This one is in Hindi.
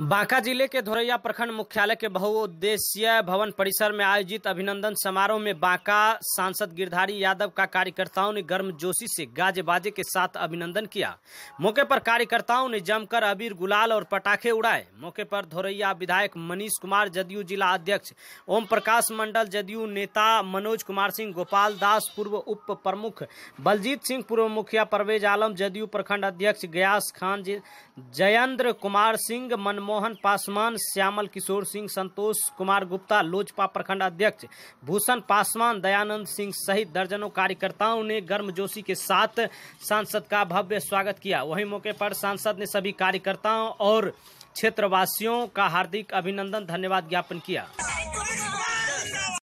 बांका जिले के धोरैया प्रखंड मुख्यालय के बहुउद्देशीय भवन परिसर में आयोजित अभिनंदन समारोह में बांका सांसद गिरधारी यादव का कार्यकर्ताओं ने गर्मजोशी से गाजे बाजे के साथ अभिनंदन किया मौके पर कार्यकर्ताओं ने जमकर अबीर गुलाल और पटाखे उड़ाए मौके पर धोरैया विधायक मनीष कुमार जदयू जिला अध्यक्ष ओम प्रकाश मंडल जदयू नेता मनोज कुमार सिंह गोपाल दास पूर्व उप प्रमुख बलजीत सिंह पूर्व मुखिया परवेज आलम जदयू प्रखंड अध्यक्ष गयास खान जयेंद्र कुमार सिंह मन मोहन पासवान श्यामल किशोर सिंह संतोष कुमार गुप्ता लोजपा प्रखंड अध्यक्ष भूषण पासवान दयानंद सिंह सहित दर्जनों कार्यकर्ताओं ने गर्मजोशी के साथ सांसद का भव्य स्वागत किया वहीं मौके पर सांसद ने सभी कार्यकर्ताओं और क्षेत्रवासियों का हार्दिक अभिनंदन धन्यवाद ज्ञापन किया